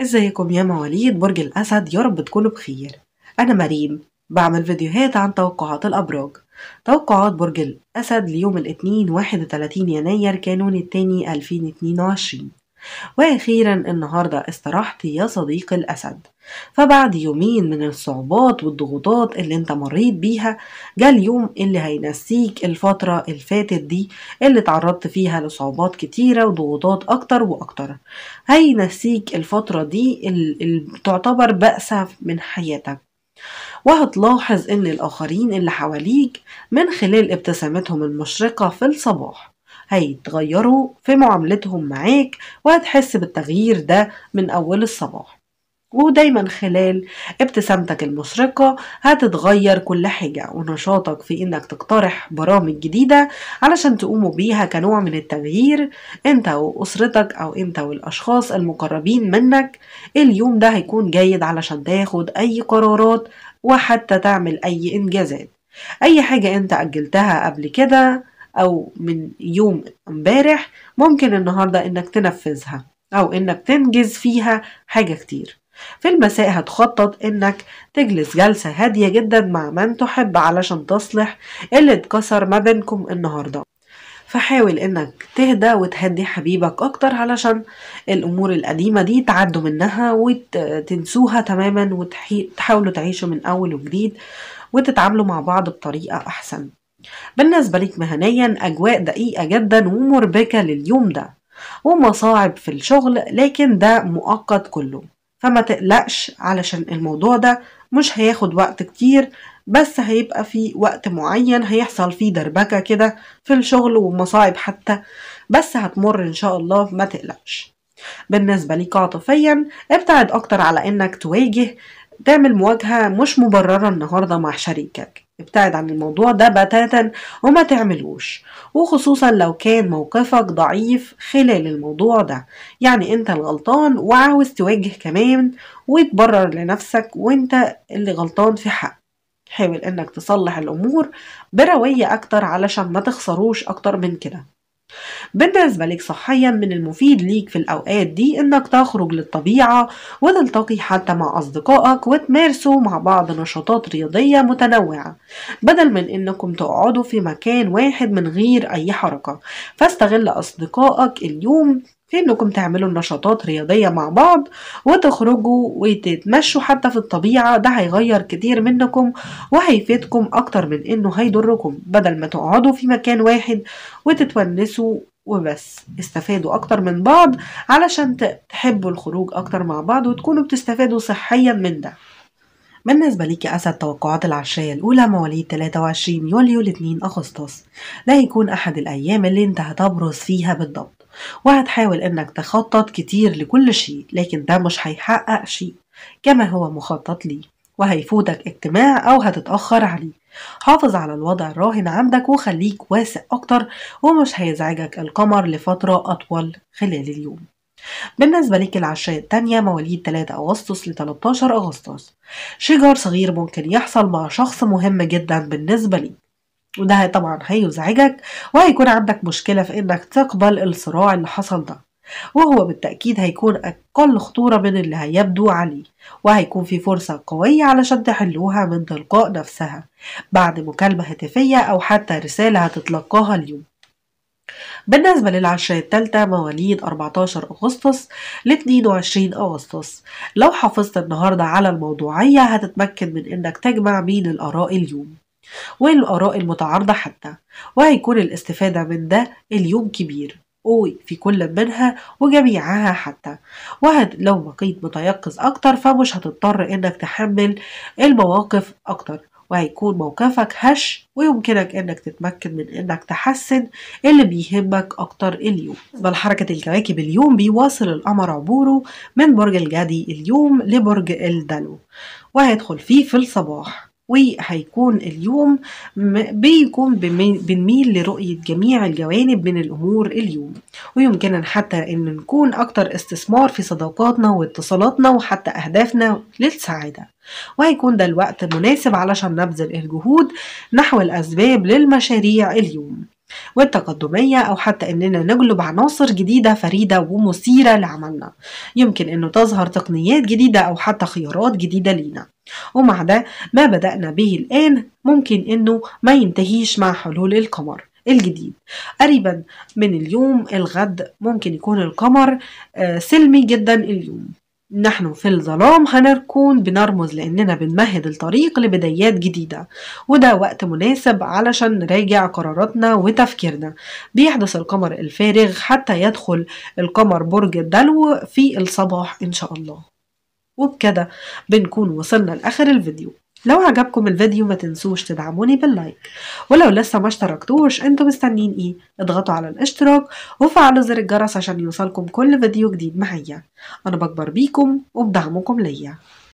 ازيكم يا مواليد برج الأسد يا رب تكونوا بخير أنا مريم بعمل فيديوهات عن توقعات الأبراج توقعات برج الأسد ليوم الاثنين 31 يناير كانون الثاني 2022 وأخيرا النهاردة استراحت يا صديق الأسد فبعد يومين من الصعوبات والضغوطات اللي انت مريت بيها جا اليوم اللي هينسيك الفترة الفاتت دي اللي تعرضت فيها لصعوبات كتيرة وضغوطات أكتر وأكتر هينسيك الفترة دي اللي تعتبر بأسة من حياتك وهتلاحظ ان الآخرين اللي حواليك من خلال ابتسامتهم المشرقة في الصباح هيتغيروا في معاملتهم معاك وهتحس بالتغيير ده من أول الصباح ودايما خلال ابتسامتك المشرقة هتتغير كل حاجة ونشاطك في انك تقترح برامج جديدة علشان تقوموا بيها كنوع من التغيير انت واسرتك او انت والاشخاص المقربين منك اليوم ده هيكون جيد علشان تاخد اي قرارات وحتى تعمل اي انجازات اي حاجة انت اجلتها قبل كده أو من يوم امبارح ممكن النهاردة إنك تنفذها أو إنك تنجز فيها حاجة كتير في المساء هتخطط إنك تجلس جلسة هادية جدا مع من تحب علشان تصلح اللي اتكسر ما بينكم النهاردة فحاول انك تهدى وتهدي حبيبك اكتر علشان الامور القديمة دي تعدوا منها وتنسوها تماما وتحاولوا تعيشوا من اول وجديد وتتعاملوا مع بعض بطريقة احسن بالنسبة لك مهنيا أجواء دقيقة جدا ومربكة لليوم ده ومصاعب في الشغل لكن ده مؤقت كله فما تقلقش علشان الموضوع ده مش هياخد وقت كتير بس هيبقى في وقت معين هيحصل فيه دربكة كده في الشغل ومصاعب حتى بس هتمر إن شاء الله ما تقلقش بالنسبة ليك عاطفيا ابتعد أكتر على إنك تواجه تعمل مواجهة مش مبررة النهاردة مع شريكك ابتعد عن الموضوع ده بتاتا وما تعملوش وخصوصا لو كان موقفك ضعيف خلال الموضوع ده يعني انت الغلطان وعاوز تواجه كمان وتبرر لنفسك وانت اللي غلطان في حق حاول انك تصلح الامور بروية اكتر علشان ما تخسروش اكتر من كده بالنسبة لك صحيا من المفيد ليك في الأوقات دي إنك تخرج للطبيعة وتلتقي حتى مع أصدقائك وتمارسوا مع بعض نشاطات رياضية متنوعة بدل من إنكم تقعدوا في مكان واحد من غير أي حركة فاستغل أصدقائك اليوم في انكم تعملوا نشاطات رياضية مع بعض وتخرجوا وتتمشوا حتى في الطبيعة ده هيغير كتير منكم وهيفيدكم اكتر من انه هيضركم بدل ما تقعدوا في مكان واحد وتتونسوا وبس استفادوا اكتر من بعض علشان تحبوا الخروج اكتر مع بعض وتكونوا بتستفادوا صحيا من ده بالنسبة ليك أسد توقعات العشرية الأولى مواليد 23 يوليو لاتنين 2 أغسطس ده هيكون أحد الأيام اللي أنت هتبرز فيها بالضبط وهتحاول إنك تخطط كتير لكل شيء لكن ده مش هيحقق شيء كما هو مخطط ليه وهيفوتك اجتماع أو هتتأخر عليه حافظ على الوضع الراهن عندك وخليك واسع أكتر ومش هيزعجك القمر لفترة أطول خلال اليوم بالنسبة لك العشرية التانية مواليد 3 أغسطس ل 13 أغسطس شجار صغير ممكن يحصل مع شخص مهم جدا بالنسبة ليك وده طبعا هيزعجك وهيكون عندك مشكلة في إنك تقبل الصراع اللي حصل ده وهو بالتأكيد هيكون أقل خطورة من اللي هيبدو عليه وهيكون في فرصة قوية علشان تحلوها من تلقاء نفسها بعد مكالمة هاتفية أو حتى رسالة هتتلقاها اليوم بالنسبة للعشرة التالتة مواليد 14 أغسطس ل 22 أغسطس لو حافظت النهاردة على الموضوعية هتتمكن من إنك تجمع بين الآراء اليوم والآراء المتعارضة حتى وهيكون الاستفادة من ده اليوم كبير قوي في كل منها وجميعها حتى وهد لو بقيت متيقظ أكتر فمش هتضطر إنك تحمل المواقف أكتر وهيكون موقفك هش ويمكنك انك تتمكن من انك تحسن اللي بيهمك اكتر اليوم بل حركة الكواكب اليوم بيواصل القمر عبوره من برج الجدي اليوم لبرج الدلو وهيدخل فيه في الصباح وهيكون اليوم بيكون بنميل لرؤية جميع الجوانب من الأمور اليوم ويمكننا حتى أن نكون أكتر استثمار في صداقاتنا واتصالاتنا وحتى أهدافنا للسعادة وهيكون ده الوقت مناسب علشان نبذل الجهود نحو الأسباب للمشاريع اليوم والتقدمية أو حتى إننا نجلب عناصر جديدة فريدة ومثيرة لعملنا يمكن إنه تظهر تقنيات جديدة أو حتى خيارات جديدة لينا ومع ده ما بدأنا به الآن ممكن إنه ما ينتهيش مع حلول القمر الجديد قريبا من اليوم الغد ممكن يكون القمر آه، سلمي جدا اليوم نحن في الظلام هنكون بنرمز لأننا بنمهد الطريق لبدايات جديدة وده وقت مناسب علشان نراجع قراراتنا وتفكيرنا بيحدث القمر الفارغ حتى يدخل القمر برج الدلو في الصباح إن شاء الله وبكده بنكون وصلنا لآخر الفيديو لو عجبكم الفيديو ما تنسوش تدعموني باللايك ولو لسه ما اشتركتوش انتوا مستنيين ايه اضغطوا على الاشتراك وفعلوا زر الجرس عشان يوصلكم كل فيديو جديد معايا انا بكبر بيكم وبدعمكم ليا